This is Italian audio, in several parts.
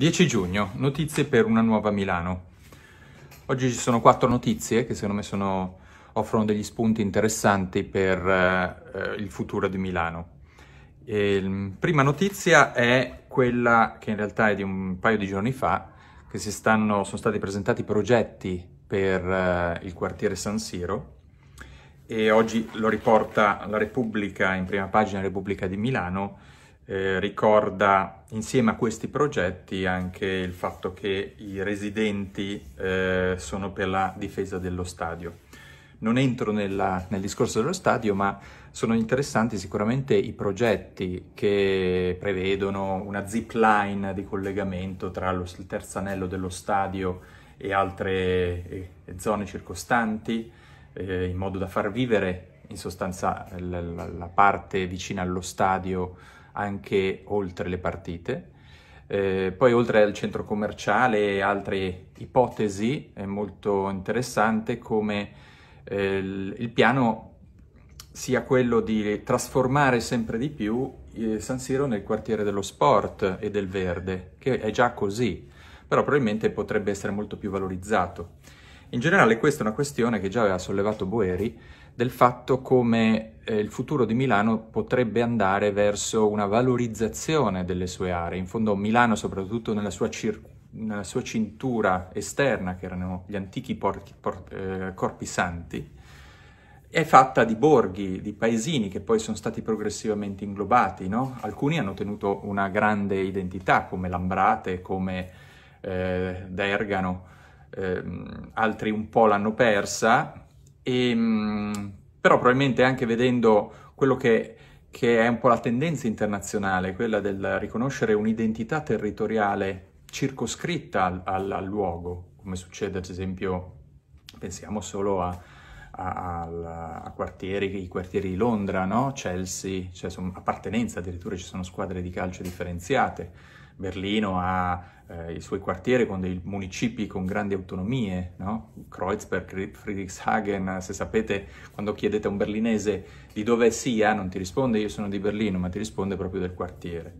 10 giugno, notizie per una nuova Milano. Oggi ci sono quattro notizie che secondo me sono, offrono degli spunti interessanti per eh, il futuro di Milano. E, ehm, prima notizia è quella che in realtà è di un paio di giorni fa, che stanno, sono stati presentati progetti per eh, il quartiere San Siro e oggi lo riporta la Repubblica in prima pagina Repubblica di Milano eh, ricorda insieme a questi progetti anche il fatto che i residenti eh, sono per la difesa dello stadio. Non entro nella, nel discorso dello stadio, ma sono interessanti sicuramente i progetti che prevedono una zip line di collegamento tra lo, il terzo anello dello stadio e altre eh, zone circostanti, eh, in modo da far vivere in sostanza la, la parte vicina allo stadio anche oltre le partite. Eh, poi oltre al centro commerciale, altre ipotesi è molto interessante come eh, il piano sia quello di trasformare sempre di più eh, San Siro nel quartiere dello sport e del verde, che è già così, però probabilmente potrebbe essere molto più valorizzato. In generale questa è una questione che già aveva sollevato Boeri del fatto come eh, il futuro di Milano potrebbe andare verso una valorizzazione delle sue aree. In fondo Milano, soprattutto nella sua, nella sua cintura esterna, che erano gli antichi eh, corpi santi, è fatta di borghi, di paesini che poi sono stati progressivamente inglobati, no? Alcuni hanno tenuto una grande identità, come Lambrate, come eh, Dergano, eh, altri un po' l'hanno persa, e, ehm, però probabilmente anche vedendo quello che, che è un po' la tendenza internazionale, quella del riconoscere un'identità territoriale circoscritta al, al, al luogo, come succede ad esempio, pensiamo solo a, a, a, a, quartieri, i quartieri di Londra, no? Chelsea, cioè sono appartenenza addirittura, ci sono squadre di calcio differenziate. Berlino ha eh, i suoi quartieri con dei municipi con grandi autonomie, no? Kreuzberg, Friedrichshagen, se sapete quando chiedete a un berlinese di dove sia, non ti risponde io sono di Berlino, ma ti risponde proprio del quartiere.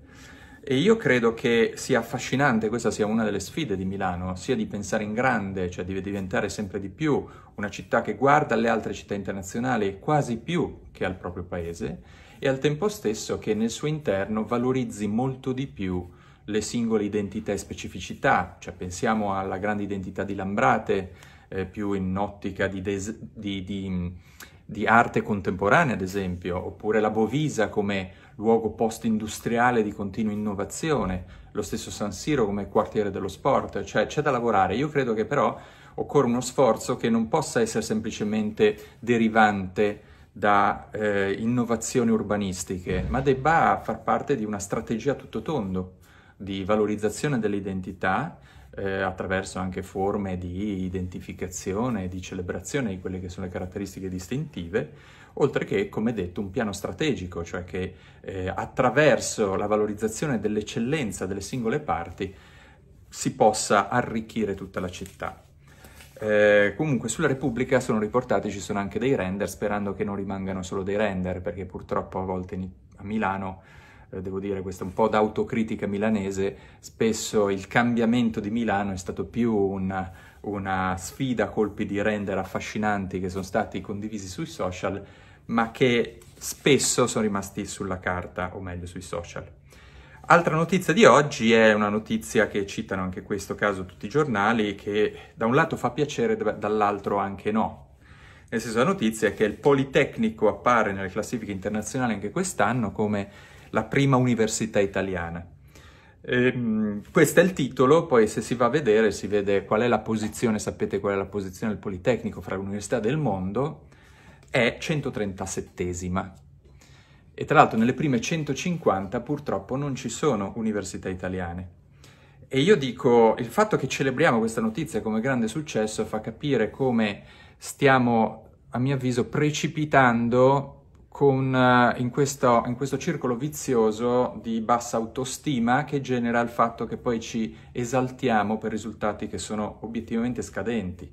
E io credo che sia affascinante, questa sia una delle sfide di Milano, sia di pensare in grande, cioè di diventare sempre di più una città che guarda alle altre città internazionali quasi più che al proprio paese, e al tempo stesso che nel suo interno valorizzi molto di più le singole identità e specificità, cioè pensiamo alla grande identità di Lambrate, eh, più in ottica di, des- di, di, di, arte contemporanea, ad esempio, oppure la Bovisa come luogo post-industriale di continua innovazione, lo stesso San Siro come quartiere dello sport, cioè c'è da lavorare. Io credo che però occorre uno sforzo che non possa essere semplicemente derivante da eh, innovazioni urbanistiche, ma debba far parte di una strategia tutto tondo di valorizzazione dell'identità eh, attraverso anche forme di identificazione, di celebrazione di quelle che sono le caratteristiche distintive, oltre che, come detto, un piano strategico, cioè che eh, attraverso la valorizzazione dell'eccellenza delle singole parti si possa arricchire tutta la città. Eh, comunque sulla Repubblica sono riportati, ci sono anche dei render, sperando che non rimangano solo dei render, perché purtroppo a volte in, a Milano eh, devo dire questa un po' d'autocritica milanese, spesso il cambiamento di Milano è stato più una, una sfida a colpi di render affascinanti che sono stati condivisi sui social, ma che spesso sono rimasti sulla carta, o meglio sui social. Altra notizia di oggi è una notizia che citano anche in questo caso tutti i giornali, che da un lato fa piacere, dall'altro anche no. Nel senso la notizia è che il Politecnico appare nelle classifiche internazionali anche quest'anno come la prima università italiana. Ehm, questo è il titolo, poi se si va a vedere si vede qual è la posizione, sapete qual è la posizione del Politecnico fra le università del mondo, è 137esima. E tra l'altro nelle prime 150 purtroppo non ci sono università italiane. E io dico, il fatto che celebriamo questa notizia come grande successo fa capire come stiamo, a mio avviso, precipitando con, eh, in, questo, in questo circolo vizioso di bassa autostima che genera il fatto che poi ci esaltiamo per risultati che sono obiettivamente scadenti.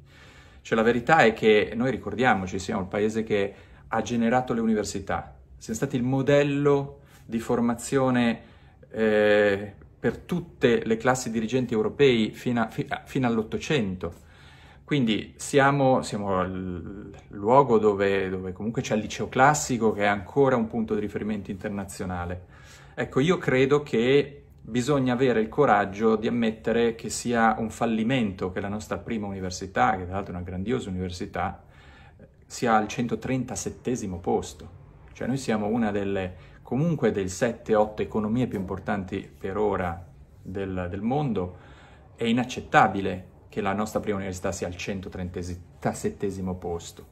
Cioè la verità è che noi ricordiamoci, siamo il paese che ha generato le università, siamo stati il modello di formazione eh, per tutte le classi dirigenti europei fino, a, fi, fino all'Ottocento quindi siamo, siamo al luogo dove, dove comunque c'è il liceo classico che è ancora un punto di riferimento internazionale. Ecco, io credo che bisogna avere il coraggio di ammettere che sia un fallimento che la nostra prima università, che tra l'altro è una grandiosa università, sia al 137 posto. Cioè noi siamo una delle, comunque, delle 7-8 economie più importanti per ora del, del mondo. È inaccettabile che la nostra prima università sia al 137 posto.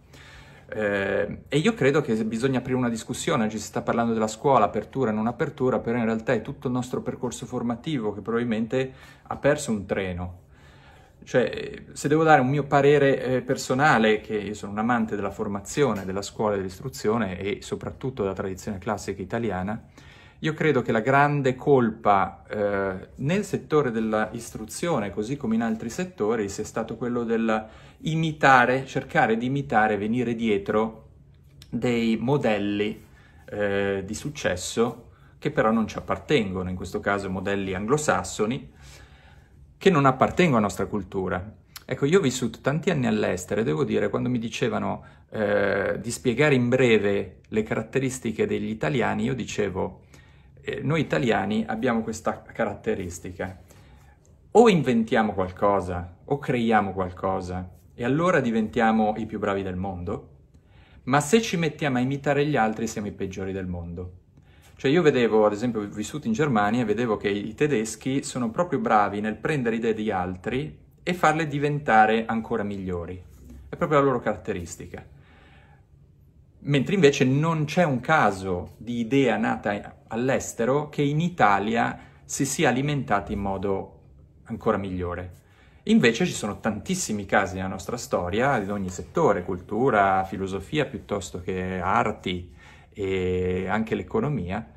Eh, e io credo che bisogna aprire una discussione, oggi si sta parlando della scuola, apertura, non apertura, però in realtà è tutto il nostro percorso formativo che probabilmente ha perso un treno. Cioè, se devo dare un mio parere eh, personale, che io sono un amante della formazione, della scuola e dell'istruzione e soprattutto della tradizione classica italiana, io credo che la grande colpa eh, nel settore dell'istruzione, così come in altri settori, sia stato quello del imitare, cercare di imitare, venire dietro dei modelli eh, di successo che però non ci appartengono, in questo caso modelli anglosassoni, che non appartengono alla nostra cultura. Ecco, io ho vissuto tanti anni all'estero e devo dire, quando mi dicevano eh, di spiegare in breve le caratteristiche degli italiani, io dicevo eh, noi italiani abbiamo questa caratteristica. O inventiamo qualcosa, o creiamo qualcosa, e allora diventiamo i più bravi del mondo, ma se ci mettiamo a imitare gli altri siamo i peggiori del mondo. Cioè io vedevo, ad esempio, vissuto in Germania, vedevo che i tedeschi sono proprio bravi nel prendere idee di altri e farle diventare ancora migliori. È proprio la loro caratteristica mentre invece non c'è un caso di idea nata all'estero che in Italia si sia alimentata in modo ancora migliore. Invece ci sono tantissimi casi nella nostra storia, in ogni settore, cultura, filosofia piuttosto che arti e anche l'economia,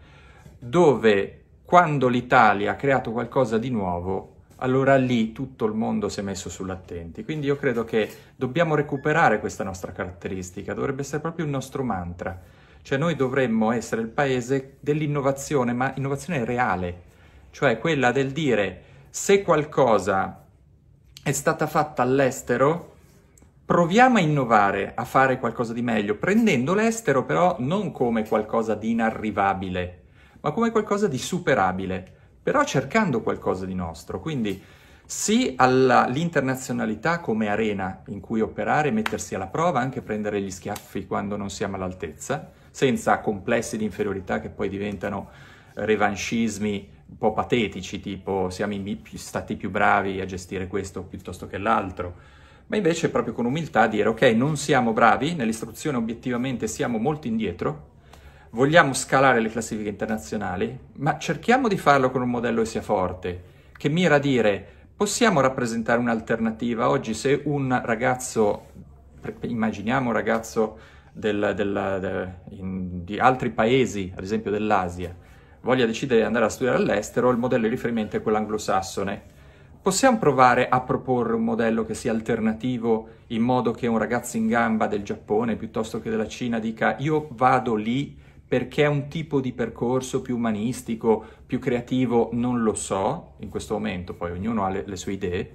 dove quando l'Italia ha creato qualcosa di nuovo allora lì tutto il mondo si è messo sull'attenti. Quindi io credo che dobbiamo recuperare questa nostra caratteristica, dovrebbe essere proprio il nostro mantra. Cioè noi dovremmo essere il paese dell'innovazione, ma innovazione reale, cioè quella del dire se qualcosa è stata fatta all'estero, proviamo a innovare, a fare qualcosa di meglio, prendendo l'estero però non come qualcosa di inarrivabile, ma come qualcosa di superabile però cercando qualcosa di nostro. Quindi sì all'internazionalità come arena in cui operare, mettersi alla prova, anche prendere gli schiaffi quando non siamo all'altezza, senza complessi di inferiorità che poi diventano revanchismi un po' patetici, tipo siamo stati più bravi a gestire questo piuttosto che l'altro ma invece proprio con umiltà dire ok, non siamo bravi, nell'istruzione obiettivamente siamo molto indietro, vogliamo scalare le classifiche internazionali, ma cerchiamo di farlo con un modello che sia forte, che mira a dire possiamo rappresentare un'alternativa oggi se un ragazzo, immaginiamo un ragazzo del, del, de, in, di altri paesi, ad esempio dell'Asia, voglia decidere di andare a studiare all'estero, il modello di riferimento è quello anglosassone. Possiamo provare a proporre un modello che sia alternativo in modo che un ragazzo in gamba del Giappone piuttosto che della Cina dica io vado lì perché è un tipo di percorso più umanistico, più creativo, non lo so, in questo momento poi ognuno ha le, le sue idee,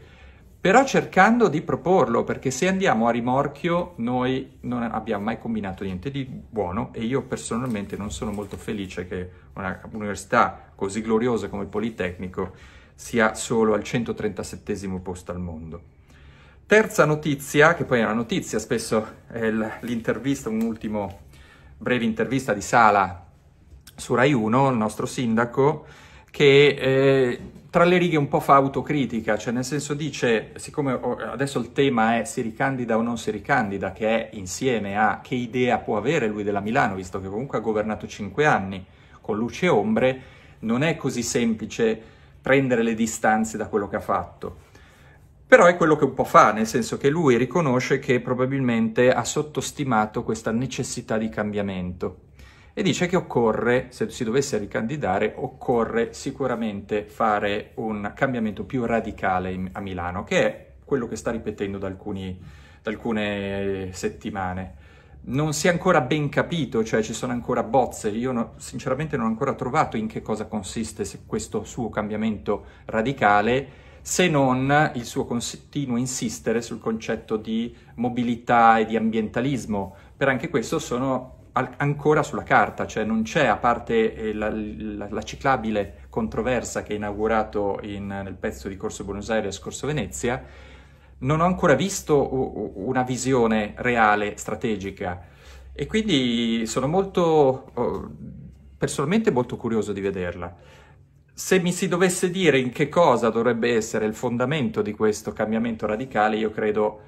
però cercando di proporlo, perché se andiamo a rimorchio noi non abbiamo mai combinato niente di buono e io personalmente non sono molto felice che un'università così gloriosa come il Politecnico sia solo al 137 posto al mondo. Terza notizia, che poi è una notizia, spesso è l'intervista, un ultimo breve intervista di Sala su Rai 1, il nostro sindaco, che eh, tra le righe un po' fa autocritica, cioè nel senso dice, siccome adesso il tema è si ricandida o non si ricandida, che è insieme a che idea può avere lui della Milano, visto che comunque ha governato cinque anni con luce e ombre, non è così semplice prendere le distanze da quello che ha fatto. Però è quello che un po' fa, nel senso che lui riconosce che probabilmente ha sottostimato questa necessità di cambiamento e dice che occorre, se si dovesse ricandidare, occorre sicuramente fare un cambiamento più radicale in, a Milano, che è quello che sta ripetendo da, alcuni, da alcune settimane. Non si è ancora ben capito, cioè ci sono ancora bozze, io no, sinceramente non ho ancora trovato in che cosa consiste questo suo cambiamento radicale, se non il suo continuo insistere sul concetto di mobilità e di ambientalismo, per anche questo sono al- ancora sulla carta, cioè non c'è, a parte eh, la, la, la, ciclabile controversa che è inaugurato in, nel pezzo di Corso Buenos Aires, Corso Venezia, non ho ancora visto una visione reale, strategica. E quindi sono molto, oh, personalmente molto curioso di vederla se mi si dovesse dire in che cosa dovrebbe essere il fondamento di questo cambiamento radicale, io credo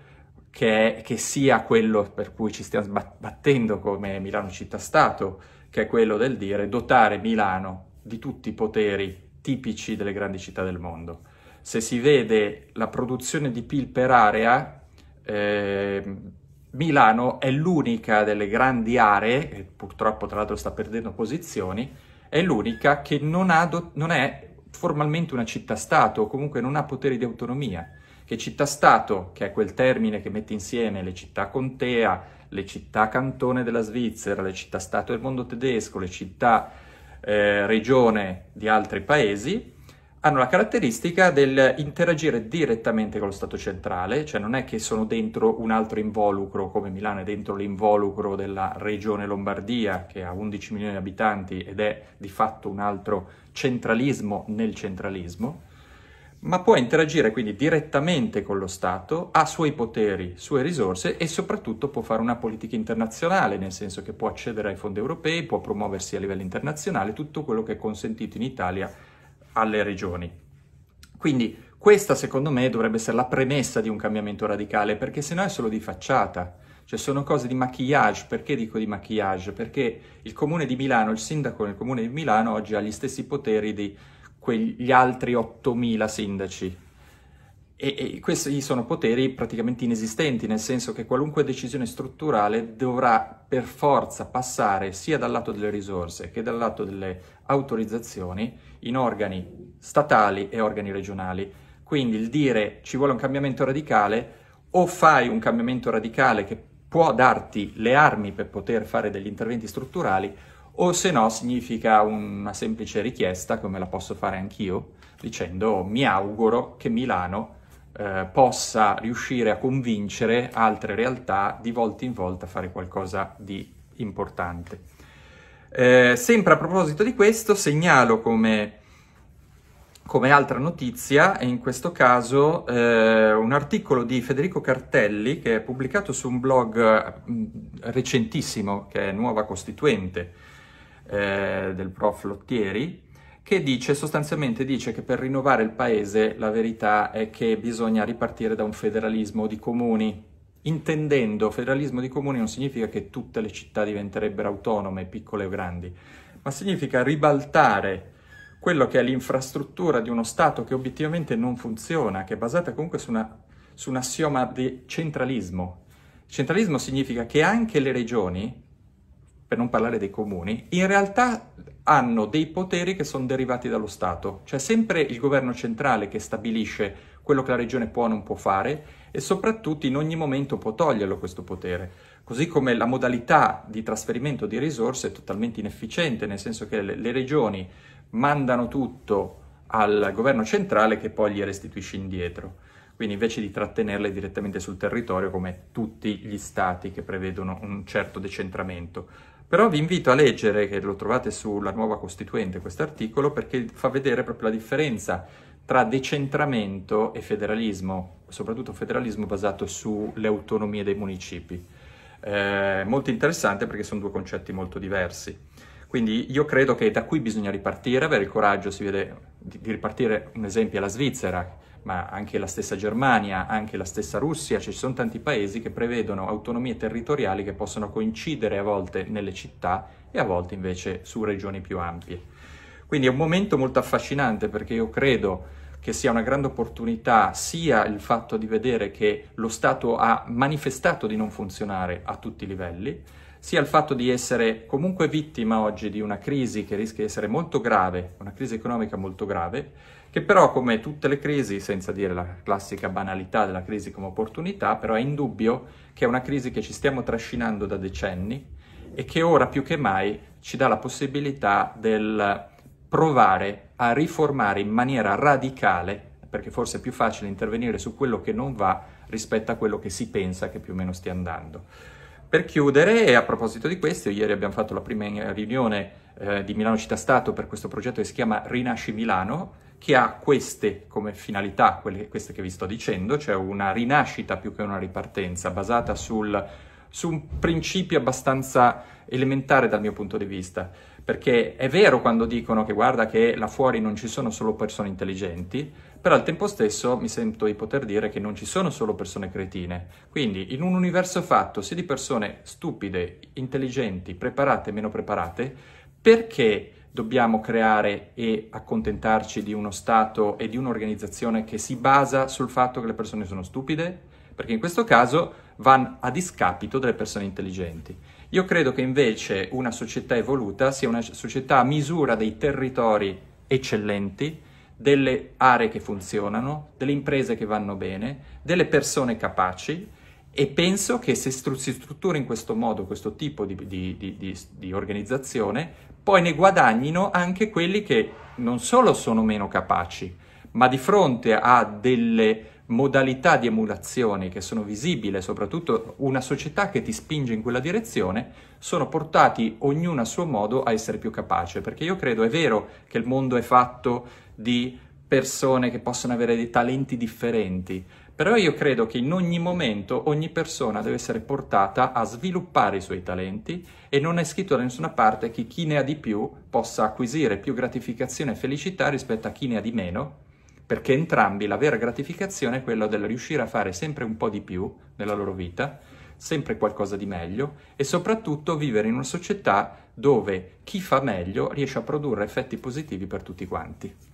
che, che sia quello per cui ci stiamo battendo come Milano città-stato, che è quello del dire dotare Milano di tutti i poteri tipici delle grandi città del mondo. Se si vede la produzione di PIL per area, eh, Milano è l'unica delle grandi aree, e purtroppo tra l'altro sta perdendo posizioni, è l'unica che non, do- non è formalmente una città-stato o comunque non ha poteri di autonomia. Che città-stato, che è quel termine che mette insieme le città-contea, le città-cantone della Svizzera, le città-stato del mondo tedesco, le città-regione eh, di altri paesi, hanno la caratteristica del interagire direttamente con lo Stato centrale, cioè non è che sono dentro un altro involucro come Milano è dentro l'involucro della regione Lombardia che ha 11 milioni di abitanti ed è di fatto un altro centralismo nel centralismo, ma può interagire quindi direttamente con lo Stato, ha suoi poteri, sue risorse e soprattutto può fare una politica internazionale, nel senso che può accedere ai fondi europei, può promuoversi a livello internazionale, tutto quello che è consentito in Italia alle regioni. Quindi questa secondo me dovrebbe essere la premessa di un cambiamento radicale, perché se no è solo di facciata, cioè sono cose di maquillage, perché dico di maquillage? Perché il comune di Milano, il sindaco nel comune di Milano oggi ha gli stessi poteri di quegli altri 8.000 sindaci e, e questi sono poteri praticamente inesistenti, nel senso che qualunque decisione strutturale dovrà per forza passare sia dal lato delle risorse che dal lato delle autorizzazioni in organi statali e organi regionali. Quindi il dire ci vuole un cambiamento radicale o fai un cambiamento radicale che può darti le armi per poter fare degli interventi strutturali o se no significa una semplice richiesta, come la posso fare anch'io, dicendo mi auguro che Milano eh, possa riuscire a convincere altre realtà di volta in volta a fare qualcosa di importante. Eh, sempre a proposito di questo, segnalo come, come altra notizia, e in questo caso eh, un articolo di Federico Cartelli che è pubblicato su un blog mm, recentissimo, che è Nuova Costituente, eh, del prof. Lottieri, che dice sostanzialmente dice che per rinnovare il paese la verità è che bisogna ripartire da un federalismo di comuni Intendendo federalismo di comuni non significa che tutte le città diventerebbero autonome, piccole o grandi, ma significa ribaltare quello che è l'infrastruttura di uno Stato che obiettivamente non funziona, che è basata comunque su, una, su un assioma di centralismo. Centralismo significa che anche le regioni, per non parlare dei comuni, in realtà hanno dei poteri che sono derivati dallo Stato. Cioè sempre il governo centrale che stabilisce quello che la regione può o non può fare e soprattutto in ogni momento può toglierlo questo potere. Così come la modalità di trasferimento di risorse è totalmente inefficiente, nel senso che le, regioni mandano tutto al governo centrale che poi gli restituisce indietro. Quindi invece di trattenerle direttamente sul territorio come tutti gli stati che prevedono un certo decentramento. Però vi invito a leggere, che lo trovate sulla nuova Costituente, questo articolo, perché fa vedere proprio la differenza tra decentramento e federalismo, soprattutto federalismo basato sulle autonomie dei municipi. Eh, molto interessante perché sono due concetti molto diversi. Quindi io credo che da qui bisogna ripartire, avere il coraggio, si vede, di ripartire, un esempio, alla Svizzera, ma anche la stessa Germania, anche la stessa Russia, ci sono tanti paesi che prevedono autonomie territoriali che possono coincidere a volte nelle città e a volte invece su regioni più ampie. Quindi è un momento molto affascinante perché io credo che sia una grande opportunità sia il fatto di vedere che lo Stato ha manifestato di non funzionare a tutti i livelli, sia il fatto di essere comunque vittima oggi di una crisi che rischia di essere molto grave, una crisi economica molto grave, che però come tutte le crisi, senza dire la classica banalità della crisi come opportunità, però è indubbio che è una crisi che ci stiamo trascinando da decenni e che ora più che mai ci dà la possibilità del provare a riformare in maniera radicale, perché forse è più facile intervenire su quello che non va rispetto a quello che si pensa che più o meno stia andando. Per chiudere, e a proposito di questo, ieri abbiamo fatto la prima riunione eh, di Milano Città Stato per questo progetto che si chiama Rinasci Milano, che ha queste come finalità, quelle, queste che vi sto dicendo, cioè una rinascita più che una ripartenza, basata sul, su un principio abbastanza elementare dal mio punto di vista perché è vero quando dicono che guarda che là fuori non ci sono solo persone intelligenti, però al tempo stesso mi sento di poter dire che non ci sono solo persone cretine. Quindi in un universo fatto sia di persone stupide, intelligenti, preparate e meno preparate, perché dobbiamo creare e accontentarci di uno Stato e di un'organizzazione che si basa sul fatto che le persone sono stupide? Perché in questo caso vanno a discapito delle persone intelligenti. Io credo che invece una società evoluta sia una società a misura dei territori eccellenti, delle aree che funzionano, delle imprese che vanno bene, delle persone capaci e penso che se si struttura in questo modo questo tipo di, di, di, di, organizzazione, poi ne guadagnino anche quelli che non solo sono meno capaci, ma di fronte a delle modalità di emulazione che sono visibili, soprattutto una società che ti spinge in quella direzione, sono portati ognuno a suo modo a essere più capace, perché io credo è vero che il mondo è fatto di persone che possono avere dei talenti differenti, però io credo che in ogni momento ogni persona deve essere portata a sviluppare i suoi talenti e non è scritto da nessuna parte che chi ne ha di più possa acquisire più gratificazione e felicità rispetto a chi ne ha di meno perché entrambi la vera gratificazione è quella del riuscire a fare sempre un po' di più nella loro vita, sempre qualcosa di meglio e soprattutto vivere in una società dove chi fa meglio riesce a produrre effetti positivi per tutti quanti.